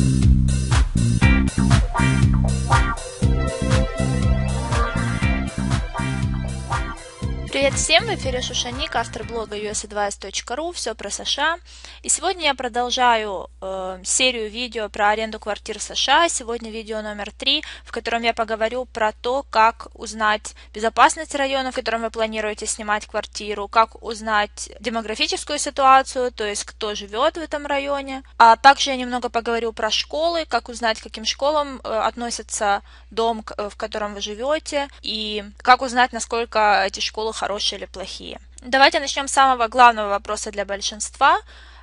Mm-hmm. Привет всем! В эфире Шушаник, автор блога usadvice.ru, все про США. И сегодня я продолжаю э, серию видео про аренду квартир в США. Сегодня видео номер три, в котором я поговорю про то, как узнать безопасность района, в котором вы планируете снимать квартиру, как узнать демографическую ситуацию, то есть кто живет в этом районе. А также я немного поговорю про школы, как узнать, к каким школам э, относится дом, э, в котором вы живете, и как узнать, насколько эти школы хорошие хорошие или плохие. Давайте начнем с самого главного вопроса для большинства.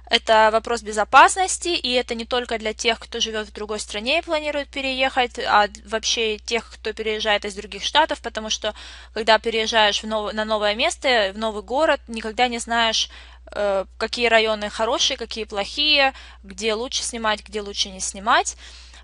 Это вопрос безопасности, и это не только для тех, кто живет в другой стране и планирует переехать, а вообще тех, кто переезжает из других штатов, потому что когда переезжаешь в нов... на новое место, в новый город, никогда не знаешь, э, какие районы хорошие, какие плохие, где лучше снимать, где лучше не снимать.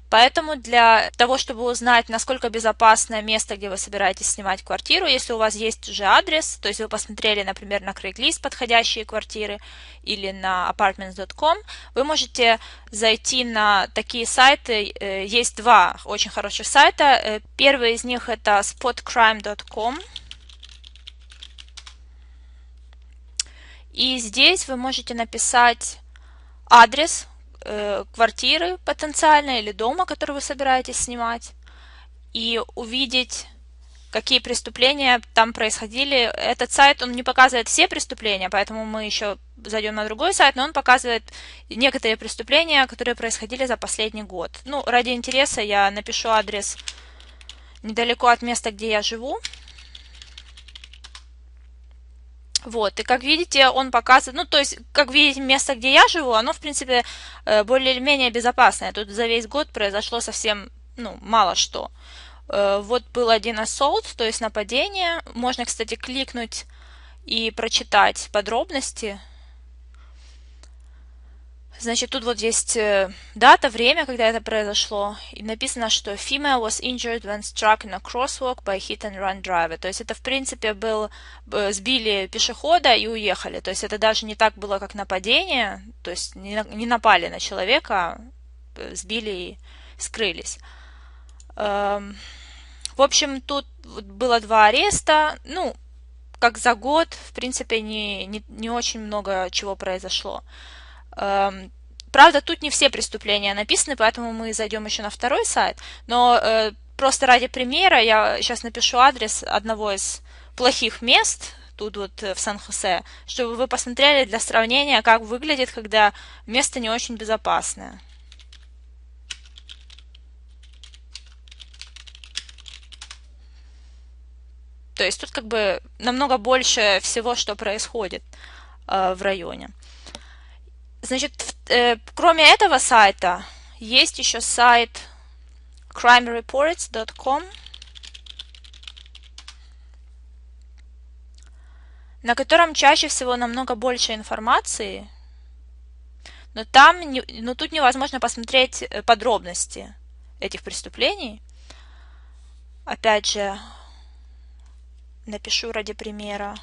Поэтому для того, чтобы узнать, насколько безопасное место, где вы собираетесь снимать квартиру, если у вас есть уже адрес, то есть вы посмотрели, например, на Craigslist подходящие квартиры или на apartments.com, вы можете зайти на такие сайты. Э, есть два очень хороших сайта. Э, первый из них это spotcrime.com. И здесь вы можете написать адрес Э, квартиры потенциально или дома, который вы собираетесь снимать, и увидеть, какие преступления там происходили. Этот сайт, он не показывает все преступления, поэтому мы еще зайдем на другой сайт, но он показывает некоторые преступления, которые происходили за последний год. Ну, ради интереса я напишу адрес недалеко от места, где я живу, Вот, и как видите, он показывает, ну, то есть, как видите, место, где я живу, оно, в принципе, э, более или менее безопасное. Тут за весь год произошло совсем, ну, мало что. Э, вот был один ассолт, то есть нападение. Можно, кстати, кликнуть и прочитать подробности. Значит, тут вот есть э, дата, время, когда это произошло. И написано, что female was injured when struck in a crosswalk by hit and run driver. То есть это, в принципе, был э, сбили пешехода и уехали. То есть это даже не так было, как нападение. То есть не, не напали на человека, а, э, сбили и скрылись. Эм, в общем, тут было два ареста. Ну, как за год, в принципе, не, не, не очень много чего произошло. Эм, правда, тут не все преступления написаны, поэтому мы зайдем еще на второй сайт, но э, просто ради примера я сейчас напишу адрес одного из плохих мест, тут вот э, в Сан-Хосе, чтобы вы посмотрели для сравнения, как выглядит, когда место не очень безопасное. То есть тут как бы намного больше всего, что происходит э, в районе. Значит, э, кроме этого сайта есть еще сайт crimereports.com, на котором чаще всего намного больше информации, но там, но тут невозможно посмотреть э, подробности этих преступлений. Опять же, напишу ради примера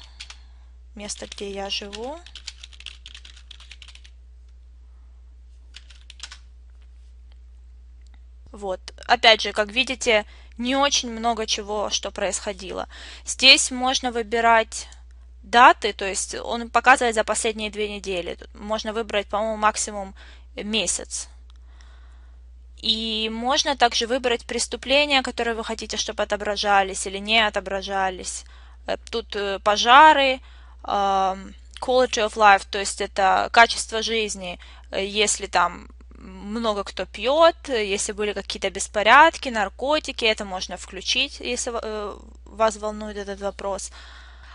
место, где я живу. Вот. Опять же, как видите, не очень много чего, что происходило. Здесь можно выбирать даты, то есть он показывает за последние две недели. Можно выбрать, по-моему, максимум месяц. И можно также выбрать преступления, которые вы хотите, чтобы отображались или не отображались. Э, тут э, пожары, quality of life, то есть это качество жизни, э, если там много кто пьет, если были какие-то беспорядки, наркотики, это можно включить, если э, вас волнует этот вопрос.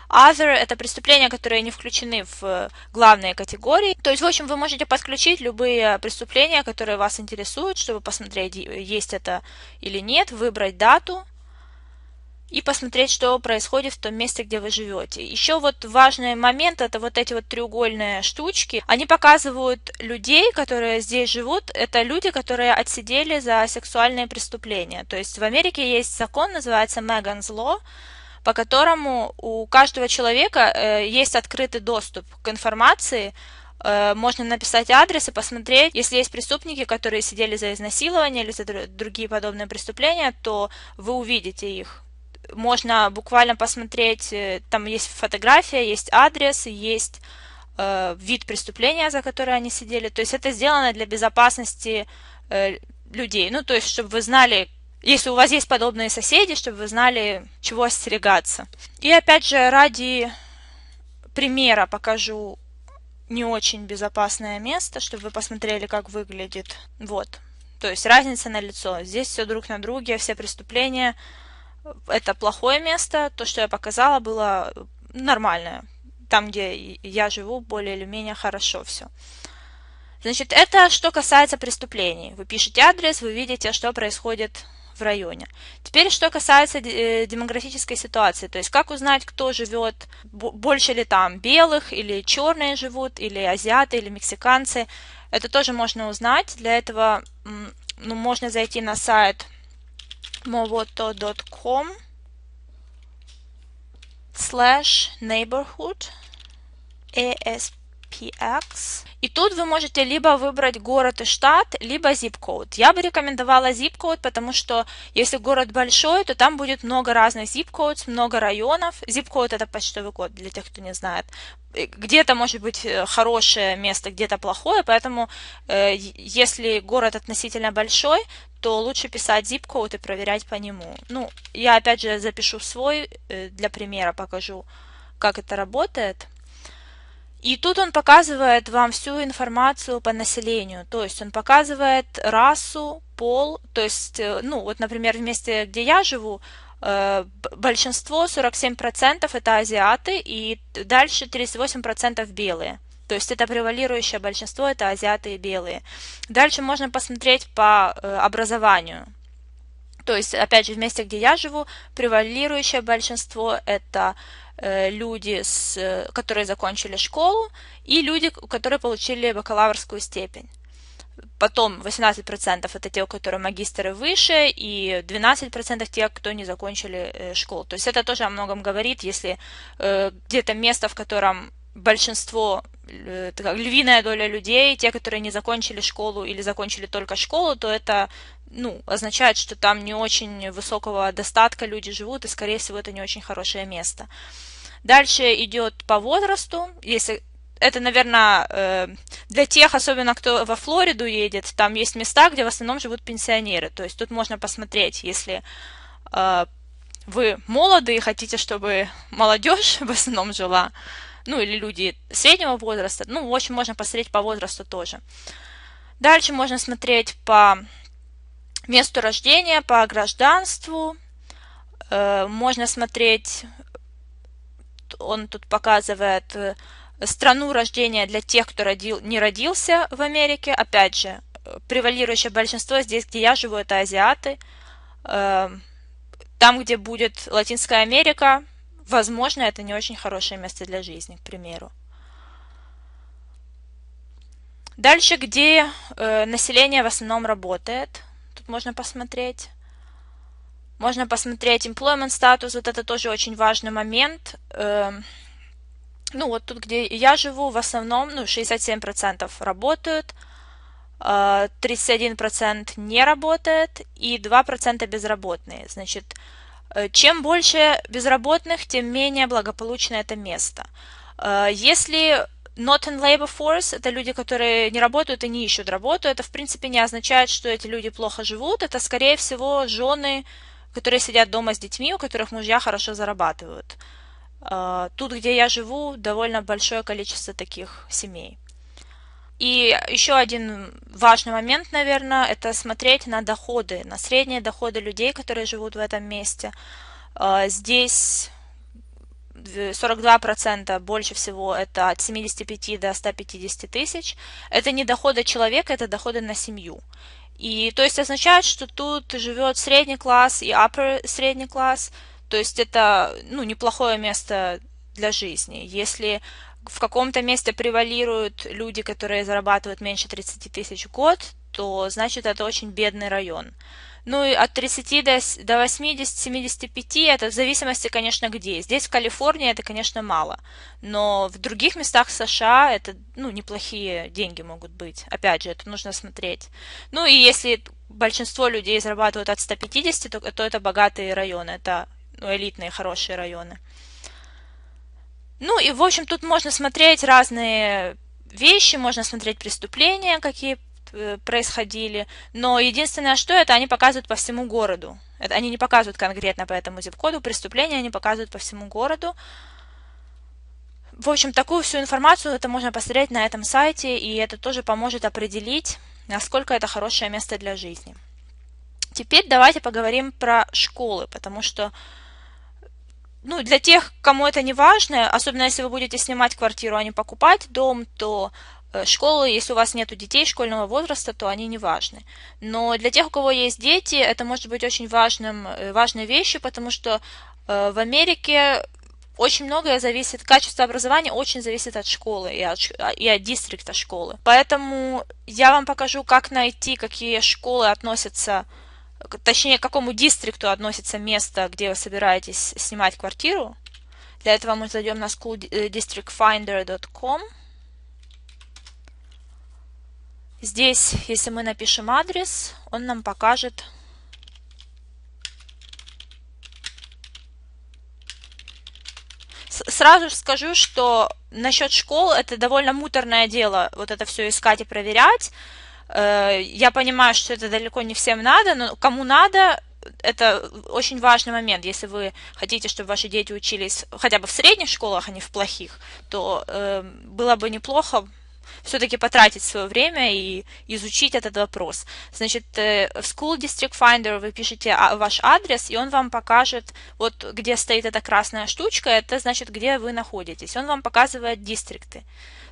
Other – это преступления, которые не включены в главные категории. То есть, в общем, вы можете подключить любые преступления, которые вас интересуют, чтобы посмотреть, есть это или нет, выбрать дату, и посмотреть, что происходит в том месте, где вы живете. Еще вот важный момент – это вот эти вот треугольные штучки. Они показывают людей, которые здесь живут. Это люди, которые отсидели за сексуальные преступления. То есть в Америке есть закон, называется Megan's Law, по которому у каждого человека э, есть открытый доступ к информации, э, можно написать адрес и посмотреть, если есть преступники, которые сидели за изнасилование или за другие подобные преступления, то вы увидите их можно буквально посмотреть, э, там есть фотография, есть адрес, есть э, вид преступления, за которое они сидели. То есть это сделано для безопасности э, людей. Ну, то есть, чтобы вы знали, если у вас есть подобные соседи, чтобы вы знали, чего остерегаться. И опять же, ради примера покажу не очень безопасное место, чтобы вы посмотрели, как выглядит. Вот. То есть разница на лицо. Здесь все друг на друге, все преступления это плохое место, то, что я показала, было нормальное. Там, где я живу, более или менее хорошо все. Значит, это что касается преступлений. Вы пишете адрес, вы видите, что происходит в районе. Теперь, что касается э, демографической ситуации, то есть как узнать, кто живет, больше ли там белых или черные живут, или азиаты, или мексиканцы, это тоже можно узнать. Для этого ну, можно зайти на сайт movoto.com slash neighborhood asp px. И тут вы можете либо выбрать город и штат, либо zip code. Я бы рекомендовала zip code, потому что если город большой, то там будет много разных zip codes, много районов. Zip code это почтовый код, для тех, кто не знает. Где-то может быть э, хорошее место, где-то плохое, поэтому э, если город относительно большой, то лучше писать zip code и проверять по нему. Ну, я опять же запишу свой э, для примера, покажу, как это работает. И тут он показывает вам всю информацию по населению, то есть он показывает расу, пол, то есть, э, ну, вот, например, в месте, где я живу, э, большинство, 47% это азиаты, и дальше 38% белые. То есть это превалирующее большинство, это азиаты и белые. Дальше можно посмотреть по э, образованию. То есть, опять же, в месте, где я живу, превалирующее большинство это Э, люди, с, э, которые закончили школу, и люди, которые получили бакалаврскую степень. Потом 18% это те, у которых магистры выше, и 12% те, кто не закончили э, школу. То есть это тоже о многом говорит, если где-то место, в котором большинство, львиная доля людей, те, которые не закончили школу или закончили только школу, то это ну, означает, что там не очень высокого достатка люди живут, и, скорее всего, это не очень хорошее место. Дальше идет по возрасту, если это, наверное, э, для тех, особенно кто во Флориду едет, там есть места, где в основном живут пенсионеры. То есть тут можно посмотреть, если э, вы молоды и хотите, чтобы молодежь в основном жила, ну или люди среднего возраста, ну, в общем, можно посмотреть по возрасту тоже. Дальше можно смотреть по месту рождения, по гражданству, э, можно смотреть он тут показывает э, страну рождения для тех, кто родил, не родился в Америке. Опять же, превалирующее большинство здесь, где я живу, это азиаты. Эм, там, где будет Латинская Америка, возможно, это не очень хорошее место для жизни, к примеру. Дальше, где э, население в основном работает, тут можно посмотреть. Можно посмотреть employment status, вот это тоже очень важный момент. Эм, ну вот тут, где я живу, в основном ну, 67% работают, 31% э, не работает и 2% безработные. Значит, э, чем больше безработных, тем менее благополучно это место. Э, если not in labor force, это люди, которые не работают и не ищут работу, это в принципе не означает, что эти люди плохо живут, это скорее всего жены которые сидят дома с детьми, у которых мужья хорошо зарабатывают. А, тут, где я живу, довольно большое количество таких семей. И еще один важный момент, наверное, это смотреть на доходы, на средние доходы людей, которые живут в этом месте. А, здесь 42% больше всего это от 75 до 150 тысяч. Это не доходы человека, это доходы на семью. И то есть означает, что тут живет средний класс и upper средний класс, то есть это ну, неплохое место для жизни. Если в каком-то месте превалируют люди, которые зарабатывают меньше 30 тысяч в год, то значит это очень бедный район ну и от 30 до, до 80-75, это в зависимости, конечно, где. Здесь, в Калифорнии, это, конечно, мало, но в других местах США это, ну, неплохие деньги могут быть. Опять же, это нужно смотреть. Ну и если большинство людей зарабатывают от 150, то, то это богатые районы, это ну, элитные, хорошие районы. Ну и, в общем, тут можно смотреть разные вещи, можно смотреть преступления, какие Э, происходили. Но единственное, что это, они показывают по всему городу. Это, они не показывают конкретно по этому зип-коду, преступления они показывают по всему городу. В общем, такую всю информацию это можно посмотреть на этом сайте, и это тоже поможет определить, насколько это хорошее место для жизни. Теперь давайте поговорим про школы, потому что ну, для тех, кому это не важно, особенно если вы будете снимать квартиру, а не покупать дом, то Э, школы, если у вас нет детей школьного возраста, то они не важны. Но для тех, у кого есть дети, это может быть очень важным, э, важной вещью, потому что э, в Америке очень многое зависит, качество образования очень зависит от школы и от, и от дистрикта школы. Поэтому я вам покажу, как найти, какие школы относятся, точнее, к какому дистрикту относится место, где вы собираетесь снимать квартиру. Для этого мы зайдем на schooldistrictfinder.com. Здесь, если мы напишем адрес, он нам покажет сразу скажу, что насчет школ это довольно муторное дело, вот это все искать и проверять. Э, я понимаю, что это далеко не всем надо, но кому надо, это очень важный момент. Если вы хотите, чтобы ваши дети учились хотя бы в средних школах, а не в плохих, то э, было бы неплохо все-таки потратить свое время и изучить этот вопрос. Значит, э, в School District Finder вы пишете а, ваш адрес, и он вам покажет, вот где стоит эта красная штучка, это значит, где вы находитесь. Он вам показывает дистрикты.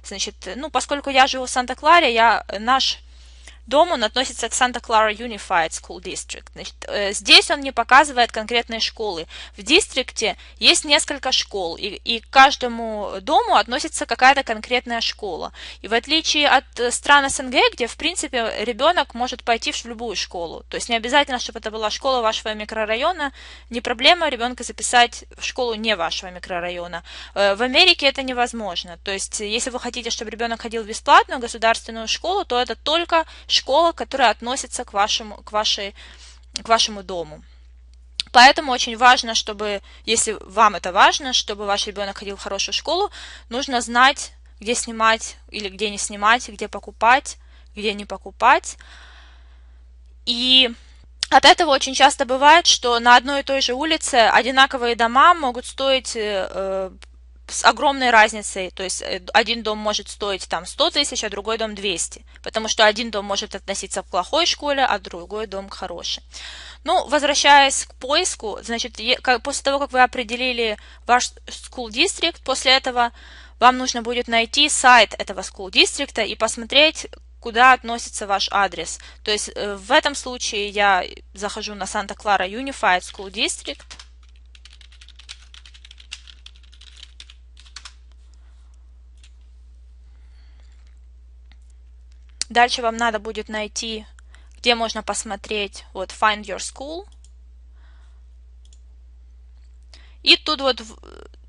Значит, э, ну, поскольку я живу в Санта-Кларе, я э, наш дом он относится к Санта-Клара Unified School District. Значит, э, здесь он не показывает конкретные школы. В дистрикте есть несколько школ, и, и к каждому дому относится какая-то конкретная школа. И в отличие от э, стран СНГ, где, в принципе, ребенок может пойти в любую школу, то есть не обязательно, чтобы это была школа вашего микрорайона, не проблема ребенка записать в школу не вашего микрорайона. Э, в Америке это невозможно. То есть, если вы хотите, чтобы ребенок ходил в бесплатную государственную школу, то это только школа, которая относится к вашему, к вашей, к вашему дому. Поэтому очень важно, чтобы, если вам это важно, чтобы ваш ребенок ходил в хорошую школу, нужно знать, где снимать или где не снимать, где покупать, где не покупать. И от этого очень часто бывает, что на одной и той же улице одинаковые дома могут стоить э, с огромной разницей, то есть э, один дом может стоить там 100 тысяч, а другой дом 200, потому что один дом может относиться к плохой школе, а другой дом к хорошей. Ну, возвращаясь к поиску, значит, после того, как вы определили ваш school district, после этого вам нужно будет найти сайт этого school district и посмотреть, куда относится ваш адрес. То есть э, в этом случае я э, захожу на Santa Clara Unified School District – Дальше вам надо будет найти, где можно посмотреть, вот Find Your School. И тут вот,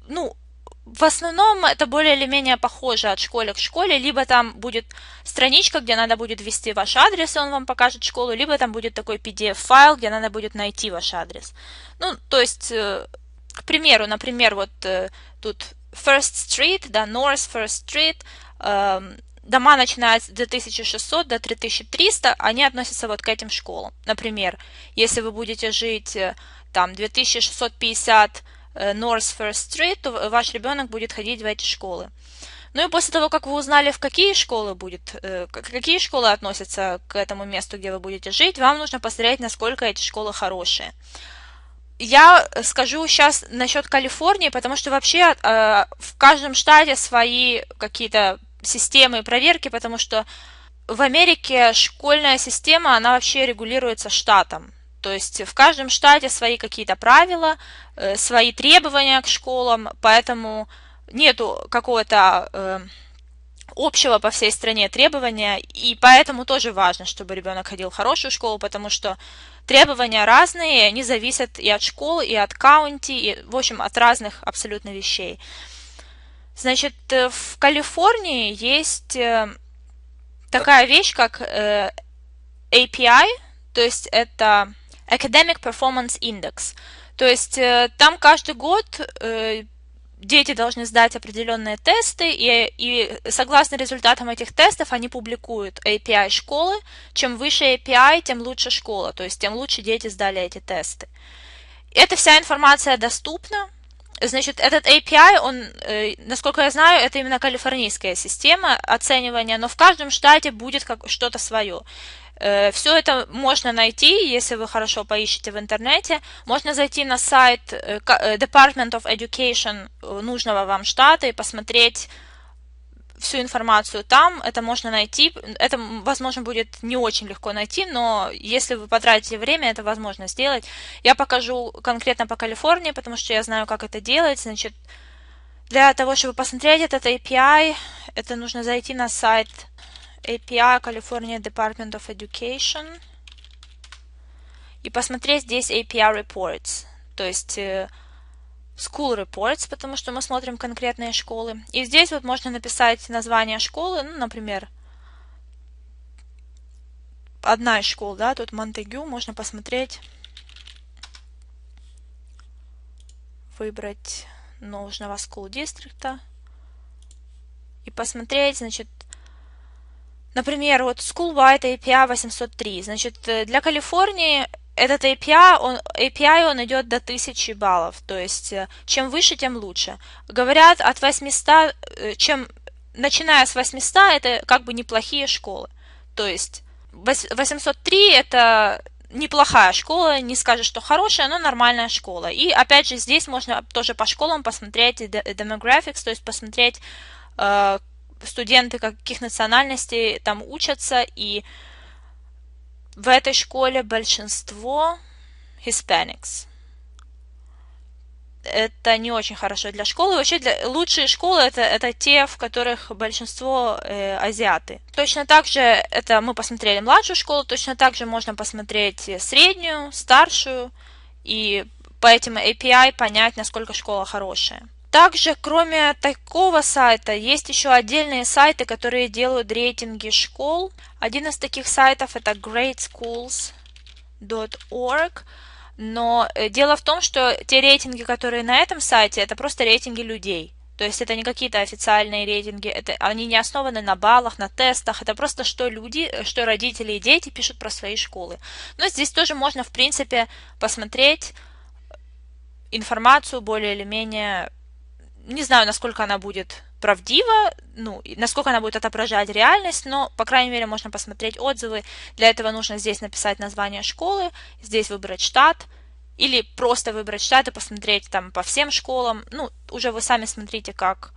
ну, в основном это более или менее похоже от школы к школе, либо там будет страничка, где надо будет ввести ваш адрес, и он вам покажет школу, либо там будет такой PDF-файл, где надо будет найти ваш адрес. Ну, то есть, э, к примеру, например, вот э, тут First Street, да, North First Street, эм, дома, начинаются с 2600 до 3300, они относятся вот к этим школам. Например, если вы будете жить э, там 2650 э, North First Street, то ваш ребенок будет ходить в эти школы. Ну и после того, как вы узнали, в какие школы будет, э, какие школы относятся к этому месту, где вы будете жить, вам нужно посмотреть, насколько эти школы хорошие. Я скажу сейчас насчет Калифорнии, потому что вообще а, в каждом штате свои какие-то системы проверки, потому что в Америке школьная система, она вообще регулируется штатом. То есть в каждом штате свои какие-то правила, э, свои требования к школам, поэтому нету какого-то э, общего по всей стране требования, и поэтому тоже важно, чтобы ребенок ходил в хорошую школу, потому что требования разные, они зависят и от школы, и от каунти, и, в общем, от разных абсолютно вещей. Значит, э, в Калифорнии есть э, такая вещь, как э, API, то есть это Academic Performance Index. То есть там каждый год дети должны сдать определенные тесты, и, и согласно результатам этих тестов они публикуют API школы. Чем выше API, тем лучше школа, то есть тем лучше дети сдали эти тесты. Эта вся информация доступна, Значит, этот API, он, э, насколько я знаю, это именно калифорнийская система оценивания, но в каждом штате будет как, что-то свое. Э, Все это можно найти, если вы хорошо поищете в интернете. Можно зайти на сайт э, Department of Education нужного вам штата и посмотреть всю информацию там, это можно найти, это, возможно, будет не очень легко найти, но если вы потратите время, это возможно сделать. Я покажу конкретно по Калифорнии, потому что я знаю, как это делать. Значит, для того, чтобы посмотреть этот API, это нужно зайти на сайт API California Department of Education и посмотреть здесь API Reports, то есть э, school reports, потому что мы смотрим конкретные школы. И здесь вот можно написать название школы, ну, например, одна из школ, да, тут Монтегю, можно посмотреть, выбрать нужного school дистрикта и посмотреть, значит, Например, вот School White API 803. Значит, э, для Калифорнии этот API, он, API, он идет до 1000 баллов, то есть э, чем выше, тем лучше. Говорят, от 800, э, чем, начиная с 800, это как бы неплохие школы. То есть 803 это неплохая школа, не скажешь, что хорошая, но нормальная школа. И опять же, здесь можно тоже по школам посмотреть demographics, то есть посмотреть, э, студенты каких национальностей там учатся и в этой школе большинство hispanics. Это не очень хорошо для школы. Вообще для, лучшие школы это, это те, в которых большинство э, азиаты. Точно так же, это мы посмотрели младшую школу, точно так же можно посмотреть среднюю, старшую и по этим API понять, насколько школа хорошая. Также, кроме такого сайта, есть еще отдельные сайты, которые делают рейтинги школ. Один из таких сайтов это greatschools.org. Но э, дело в том, что те рейтинги, которые на этом сайте, это просто рейтинги людей. То есть это не какие-то официальные рейтинги, это, они не основаны на баллах, на тестах, это просто что люди, э, что родители и дети пишут про свои школы. Но здесь тоже можно, в принципе, посмотреть э, информацию более или менее не знаю, насколько она будет правдива, ну, насколько она будет отображать реальность, но, по крайней мере, можно посмотреть отзывы. Для этого нужно здесь написать название школы, здесь выбрать штат, или просто выбрать штат и посмотреть там по всем школам. Ну, уже вы сами смотрите, как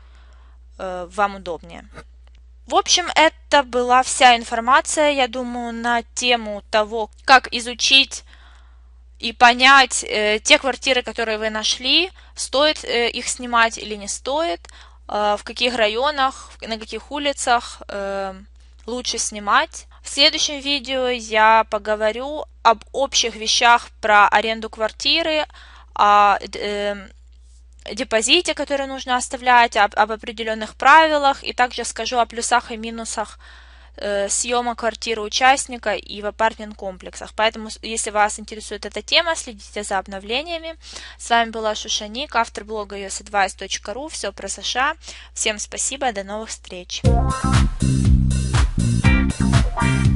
э, вам удобнее. В общем, это была вся информация, я думаю, на тему того, как изучить и понять э, те квартиры, которые вы нашли, стоит э, их снимать или не стоит, э, в каких районах, на каких улицах э, лучше снимать. В следующем видео я поговорю об общих вещах про аренду квартиры, о э, депозите, который нужно оставлять, об, об определенных правилах, и также скажу о плюсах и минусах Э, съема квартиры участника и в апартмент-комплексах. Поэтому, если вас интересует эта тема, следите за обновлениями. С вами была Шушаник, автор блога usadvice.ru. Все про США. Всем спасибо, до новых встреч. Thank you.